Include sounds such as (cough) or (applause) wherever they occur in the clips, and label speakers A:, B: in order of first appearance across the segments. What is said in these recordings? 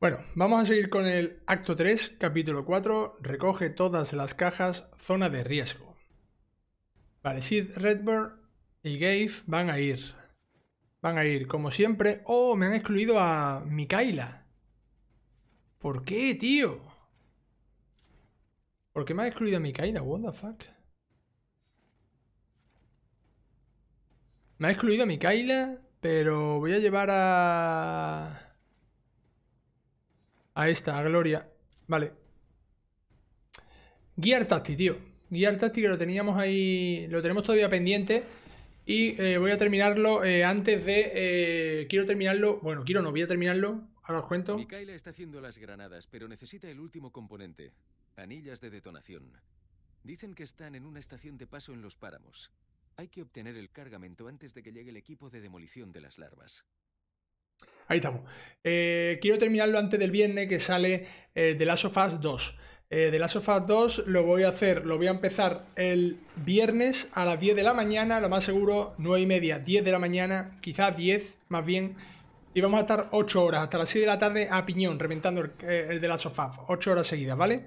A: Bueno, vamos a seguir con el acto 3, capítulo 4, recoge todas las cajas, zona de riesgo. Vale, Sid Redburn y Gabe van a ir. Van a ir, como siempre. ¡Oh, me han excluido a Mikaila. ¿Por qué, tío? ¿Por qué me ha excluido a Mikaila? What the fuck? Me ha excluido a Mikaila, pero voy a llevar a a esta gloria. Vale. Gear Tacti, tío. Gear Tacti que lo teníamos ahí, lo tenemos todavía pendiente. Y eh, voy a terminarlo eh, antes de... Eh, quiero terminarlo... Bueno, quiero no, voy a terminarlo. Ahora os cuento. Micaela
B: está haciendo las granadas, pero necesita el último componente. Anillas de detonación. Dicen que están en una estación de paso en los páramos. Hay que obtener el cargamento antes de que llegue el equipo de demolición de las larvas.
A: Ahí estamos. Eh, quiero terminarlo antes del viernes que sale eh, The Last of Us 2. Eh, The Last of Us 2 lo voy a hacer, lo voy a empezar el viernes a las 10 de la mañana, lo más seguro, 9 y media, 10 de la mañana, quizás 10 más bien. Y vamos a estar 8 horas hasta las 6 de la tarde a piñón, reventando el, de la sofá. 8 horas seguidas, ¿vale?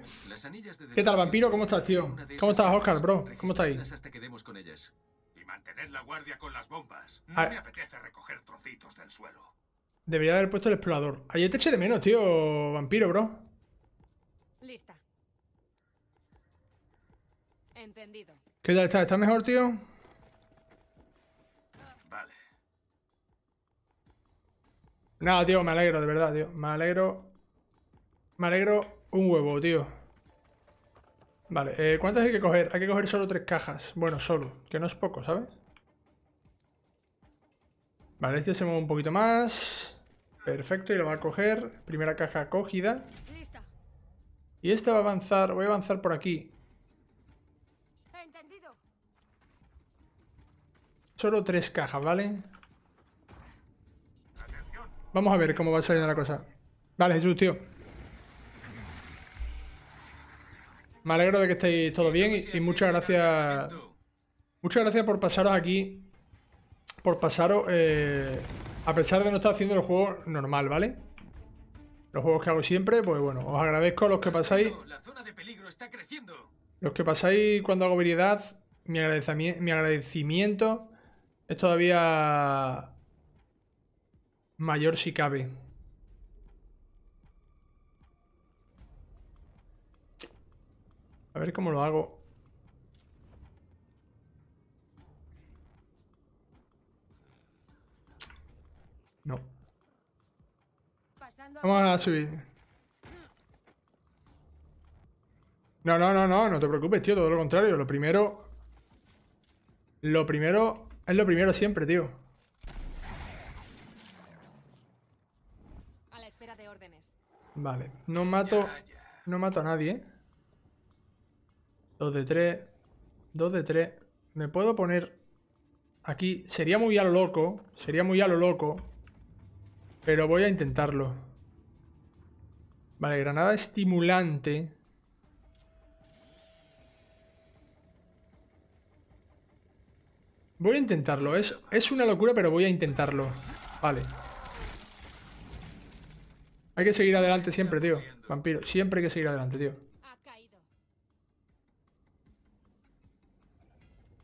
A: ¿Qué tal, vampiro? ¿Cómo estás, tío? ¿Cómo estás, Oscar, bro? ¿Cómo estás ahí?
B: Y mantener la guardia con las bombas. No ah. me apetece recoger trocitos del suelo.
A: Debería haber puesto el explorador. Ahí te eché de menos, tío, vampiro, bro.
B: Lista. Entendido.
A: ¿Qué tal está? ¿Está mejor, tío? Vale. Nada, tío, me alegro, de verdad, tío. Me alegro. Me alegro un huevo, tío. Vale, eh, ¿cuántas hay que coger? Hay que coger solo tres cajas. Bueno, solo, que no es poco, ¿sabes? Vale, este se mueve un poquito más. Perfecto, y lo va a coger. Primera caja cogida. Y esta va a avanzar, voy a avanzar por aquí. Solo tres cajas, ¿vale? Vamos a ver cómo va saliendo la cosa. Vale, Jesús, tío. Me alegro de que estéis todo bien y, muchas gracias... Muchas gracias por pasaros aquí. Por pasaros... Eh, a pesar de no estar haciendo el juego normal, ¿vale? Los juegos que hago siempre, pues bueno, os agradezco a los que pasáis. La zona de peligro está creciendo. Los que pasáis cuando hago variedad, mi agradecimiento es todavía mayor si cabe. A ver cómo lo hago.
B: Vamos a subir.
A: No, no, no, no, no te preocupes, tío, todo lo contrario. Lo primero... Lo primero es lo primero siempre, tío. A la espera de órdenes. Vale, no mato... No mato a nadie, Dos de tres. Dos de tres. Me puedo poner aquí. Sería muy a lo loco. Sería muy a lo loco. Pero voy a intentarlo. Vale, granada estimulante. Voy a intentarlo. Es, es una locura, pero voy a intentarlo. Vale. Hay que seguir adelante siempre, tío. Vampiro, siempre hay que seguir adelante, tío.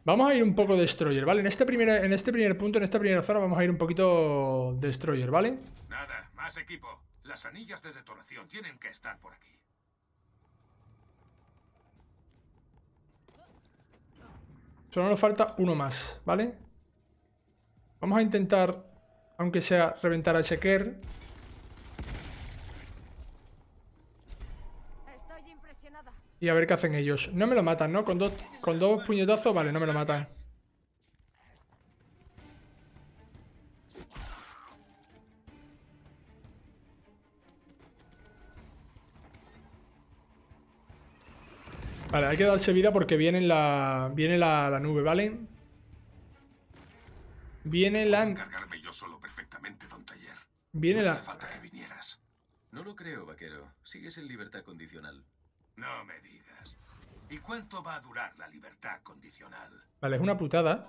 A: Vamos a ir un poco Destroyer, ¿vale? En este, primer, en este primer punto, en esta primera zona, vamos a ir un poquito Destroyer, ¿vale?
B: Nada, más equipo. Las anillas de detonación tienen que estar por aquí.
A: Solo nos falta uno más, ¿vale? Vamos a intentar, aunque sea reventar a Checker. Y a ver qué hacen ellos. No me lo matan, ¿no? Con, con dos puñetazos, vale, no me lo matan. Vale, hay que darse vida porque viene la, viene la, la nube, ¿vale? Viene la...
B: Encargarme yo solo perfectamente, don Taller. Viene no la... falta que vinieras. No lo creo, vaquero. Sigues en libertad condicional. No me digas. ¿Y cuánto va a durar la libertad
A: condicional? Vale, es una putada.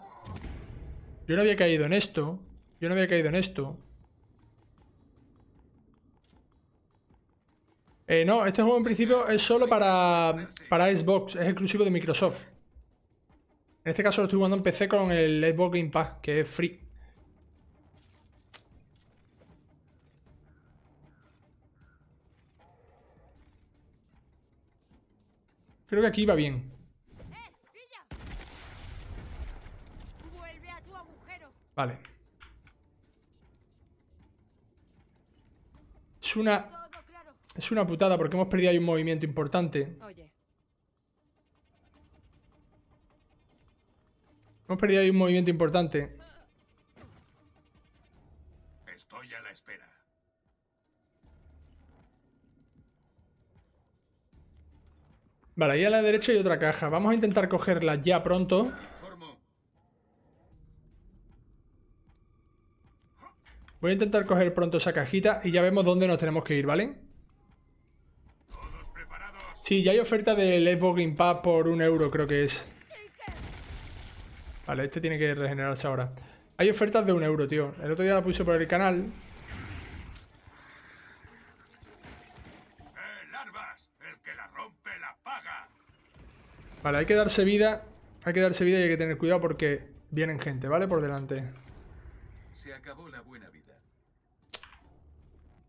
A: Yo no había caído en esto. Yo no había caído en esto. Eh, no, este juego en principio es solo para, para Xbox, es exclusivo de Microsoft. En este caso lo estoy jugando en PC con el Xbox Game Pass, que es free. Creo que aquí va bien. Vale. Es una es una putada porque hemos perdido ahí un movimiento importante. Hemos perdido ahí un movimiento importante.
B: Estoy a la espera.
A: Vale, ahí a la derecha hay otra caja. Vamos a intentar cogerla ya pronto. Voy a intentar coger pronto esa cajita y ya vemos dónde nos tenemos que ir, ¿vale? Sí, ya hay oferta del Xbox Game Pass por un euro, creo que es. Vale, este tiene que regenerarse ahora. Hay ofertas de un euro, tío. El otro día la puse por el canal. Vale, hay que darse vida. Hay que darse vida y hay que tener cuidado porque vienen gente, ¿vale? Por delante.
B: Se acabó la buena vida.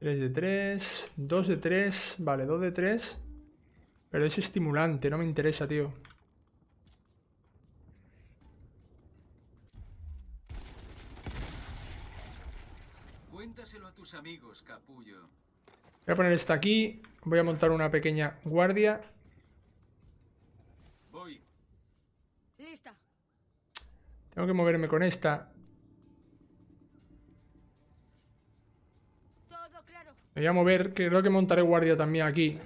A: 3 de 3, 2 de 3, vale, 2 de 3. Pero es estimulante, no me interesa, tío.
B: Cuéntaselo a tus amigos, capullo.
A: Voy a poner esta aquí. Voy a montar una pequeña guardia. Voy. Tengo que moverme con esta. voy a mover. Creo que montaré guardia también aquí.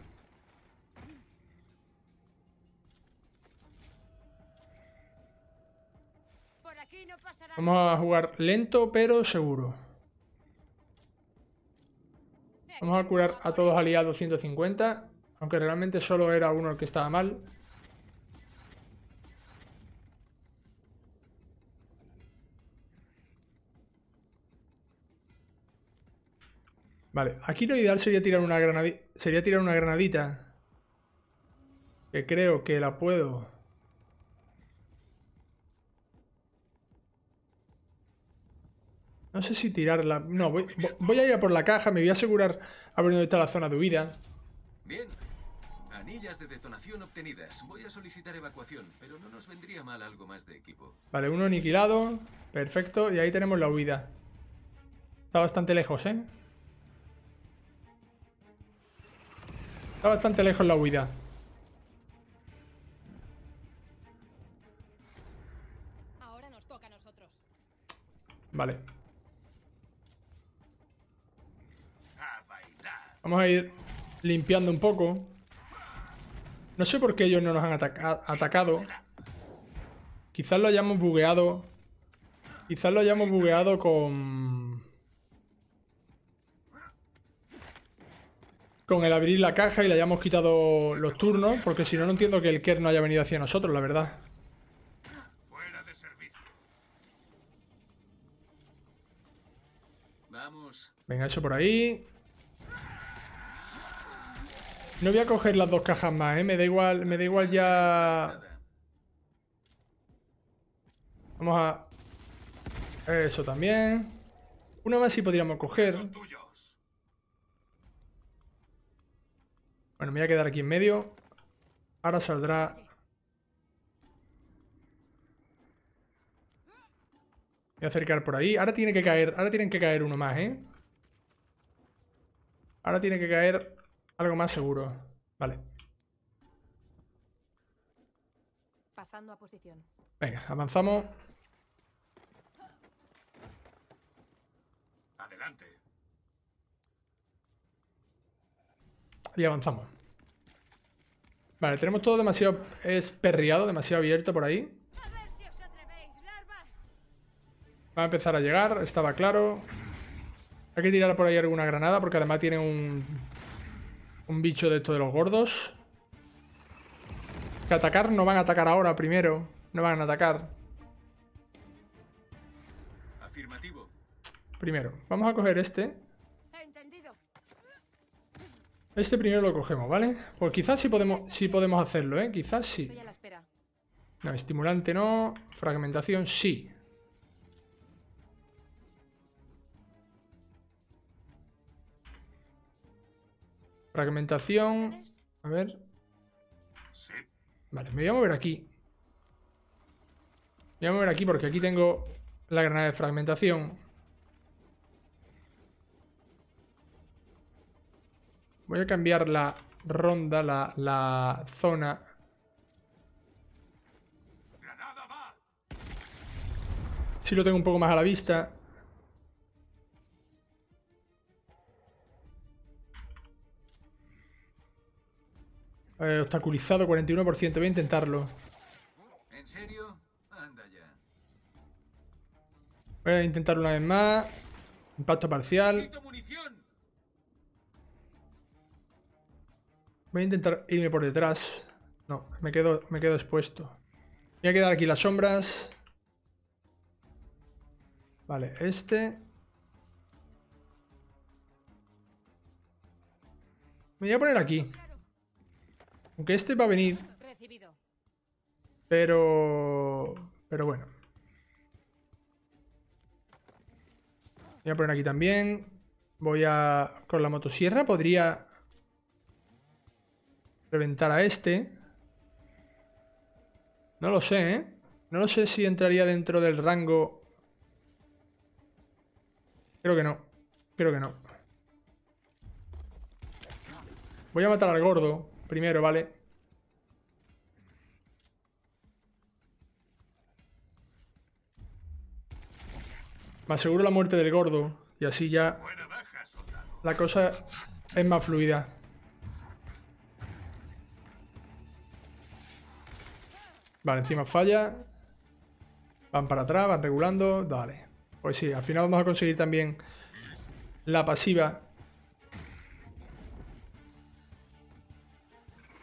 A: Vamos a jugar lento pero seguro. Vamos a curar a todos aliados 150. Aunque realmente solo era uno el que estaba mal. Vale, aquí lo ideal sería tirar una granadita. Sería tirar una granadita. Que creo que la puedo No sé si tirarla... No, voy, voy, a ir a por la caja, me voy a asegurar a ver dónde está la zona de huida.
B: Bien. Anillas de detonación obtenidas. Voy a solicitar evacuación, pero no nos vendría mal algo más de equipo.
A: Vale, uno aniquilado. Perfecto. Y ahí tenemos la huida. Está bastante lejos, ¿eh? Está bastante lejos la huida. Ahora nos toca a nosotros. Vale. Vamos a ir limpiando un poco. No sé por qué ellos no nos han atacado. Quizás lo hayamos bugueado. Quizás lo hayamos bugueado con... Con el abrir la caja y le hayamos quitado los turnos. Porque si no, no entiendo que el Kerr no haya venido hacia nosotros, la verdad. Fuera de servicio. Vamos. Venga, eso por ahí. No voy a coger las dos cajas más, ¿eh? Me da igual, me da igual ya... Vamos a... Eso también. Una más sí podríamos coger. Bueno, me voy a quedar aquí en medio. Ahora saldrá... Voy a acercar por ahí. Ahora tiene que caer, ahora tienen que caer uno más, ¿eh? Ahora tiene que caer algo más seguro. Vale.
B: Pasando a posición.
A: Venga, avanzamos. Adelante. Y avanzamos. Vale, tenemos todo demasiado esperriado, demasiado abierto por ahí. Va a empezar a llegar, estaba claro. Hay que tirar por ahí alguna granada porque además tiene un un bicho de estos de los gordos. Que atacar no van a atacar ahora primero. No van a atacar. Afirmativo. Primero, vamos a coger este. Este primero lo cogemos, ¿vale? Pues quizás sí podemos, sí podemos hacerlo, ¿eh? Quizás sí. No, estimulante no. Fragmentación sí. Fragmentación. A ver. Vale, me voy a mover aquí. Me voy a mover aquí porque aquí tengo la granada de fragmentación. Voy a cambiar la ronda, la, zona. Si lo tengo un poco más a la vista. Eh, obstaculizado, 41%. Voy a intentarlo.
B: ¿En serio? Anda ya.
A: Voy a intentar una vez más. Impacto parcial. Voy a intentar irme por detrás. No, me quedo, me quedo expuesto. Voy a quedar aquí las sombras. Vale, este. Me voy a poner aquí. Aunque este va a venir. Pero... Pero bueno. Voy a poner aquí también. Voy a... Con la motosierra podría... Reventar a este. No lo sé, ¿eh? No lo sé si entraría dentro del rango... Creo que no. Creo que no. Voy a matar al gordo primero, ¿vale? Me aseguro la muerte del gordo y así ya la cosa es más fluida. Vale, encima falla. Van para atrás, van regulando. Vale. Pues sí, al final vamos a conseguir también la pasiva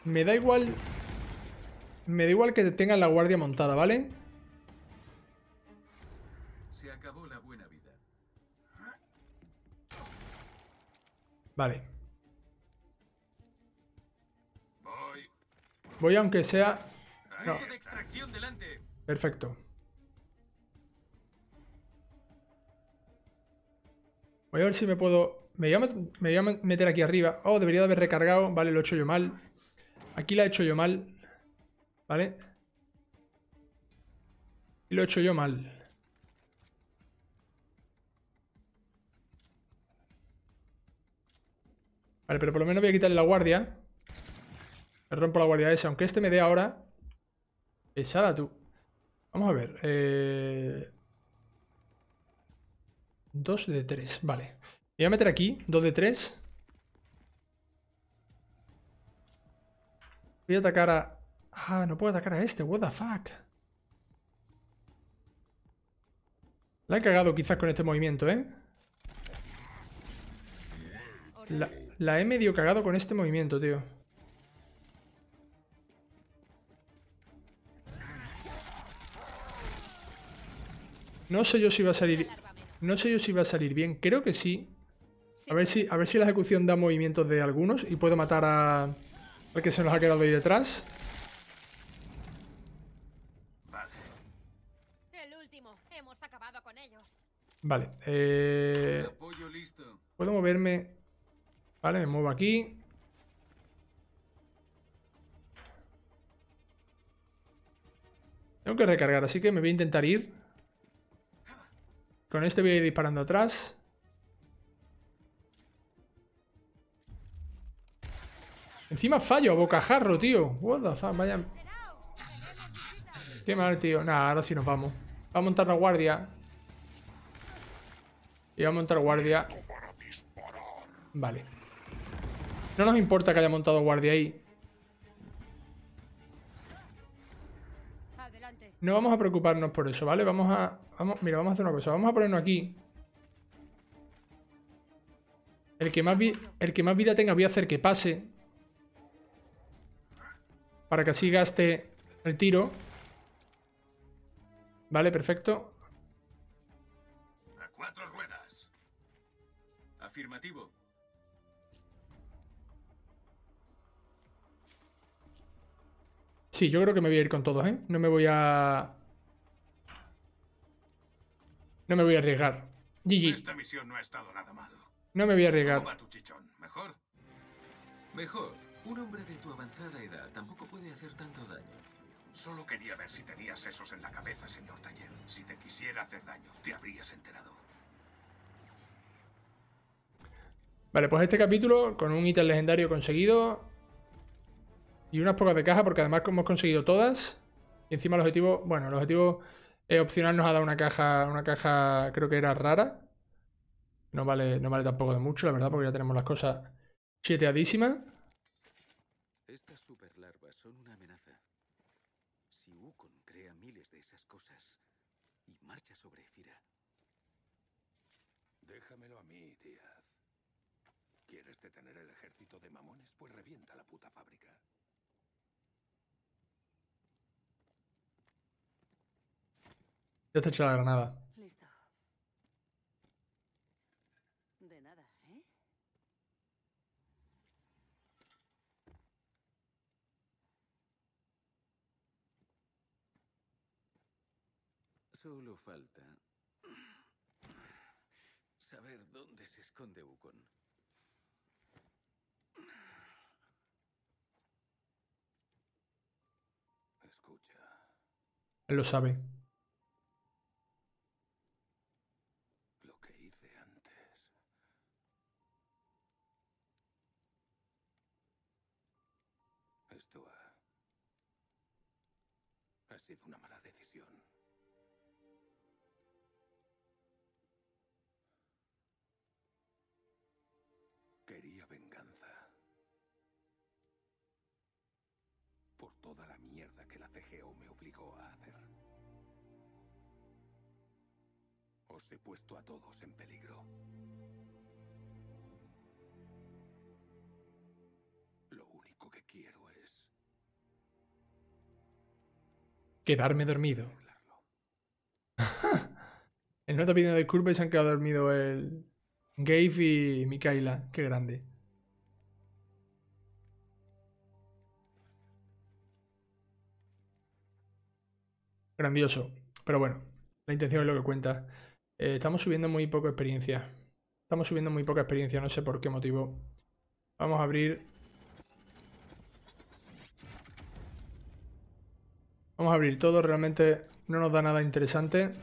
A: Me da igual... Me da igual que tengan la guardia montada, ¿vale? la vida. Vale. Voy. aunque sea... Perfecto. Voy a ver si me puedo... Me voy a, me meter aquí arriba. Oh, debería de haber recargado. Vale, lo he hecho yo mal. Aquí la he hecho yo mal. ¿Vale? Y lo he hecho yo mal. Vale, pero por lo menos voy a quitarle la guardia. Me rompo la guardia esa. Aunque este me dé ahora... Pesada tú. Vamos a ver. Eh, dos de tres. Vale. Voy a meter aquí. Dos de tres. Voy a atacar a... Ah, no puedo atacar a este, what the fuck. La he cagado quizás con este movimiento, ¿eh? La, he medio cagado con este movimiento, tío. No sé yo si va a salir... No sé yo si va a salir bien. Creo que sí. A ver si, a ver si la ejecución da movimientos de algunos y puedo matar a... Porque se nos ha quedado ahí detrás. Vale. Eh, puedo moverme. Vale, me muevo aquí. Tengo que recargar, así que me voy a intentar ir. Con este voy a ir disparando atrás. Encima fallo, bocajarro, tío. What the fuck, vaya... Qué mal, tío. Nah, ahora sí nos vamos. Va a montar la guardia. Y va a montar guardia. Vale. No nos importa que haya montado guardia ahí. No vamos a preocuparnos por eso, ¿vale? Vamos a... Vamos, mira, vamos a hacer una cosa. Vamos a ponernos aquí. el que más vida tenga voy a hacer que pase para que así gaste retiro. Vale, perfecto.
B: cuatro ruedas. Afirmativo.
A: Sí, yo creo que me voy a ir con todos, ¿eh? No me voy a... No me voy a arriesgar. GG. no No me voy a arriesgar.
B: Mejor. Un hombre de tu avanzada edad tampoco puede hacer tanto daño. Solo quería ver si tenías esos en la cabeza, señor Taller. Si te quisiera hacer daño, te habrías enterado.
A: Vale, pues este capítulo, con un ítem legendario conseguido, y unas pocas de caja porque además hemos conseguido todas. Y encima el objetivo, bueno, el objetivo opcional nos ha dado una caja, una caja creo que era rara. No vale, no vale tampoco de mucho, la verdad, porque ya tenemos las cosas cheteadísimas.
B: y marcha sobre Efira. Déjamelo a mí, Díaz. ¿Quieres detener el ejército de mamones? Pues revienta la puta fábrica.
A: Ya te echo la granada.
B: Solo falta saber dónde se esconde Ukon.
A: Escucha. lo sabe.
B: toda la mierda que la CGO me obligó a hacer. Os he puesto a todos en peligro.
A: Lo único que quiero es... Quedarme dormido. (laughs) en otra vídeo de Curve se han quedado dormido el... Gabe y Mikaela. Qué grande. grandioso. Pero bueno, la intención es lo que cuenta. Eh, estamos subiendo muy poca experiencia. Estamos subiendo muy poca experiencia, no sé por qué motivo. Vamos a abrir... Vamos a abrir todo, realmente no nos da nada interesante.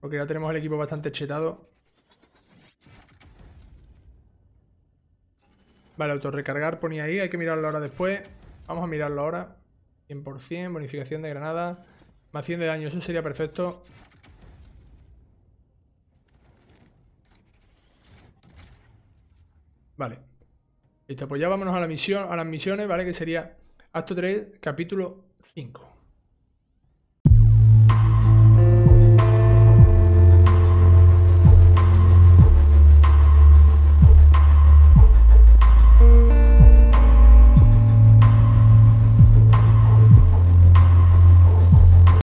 A: Porque ya tenemos el equipo bastante chetado. Vale, autorrecargar ponía ahí, hay que mirarlo ahora después. Vamos a mirarlo ahora. 100%, bonificación de granada. Más 100 de daño, eso sería perfecto. Vale. Listo, pues ya vámonos a, la misión, a las misiones, ¿vale? Que sería acto 3, capítulo 5.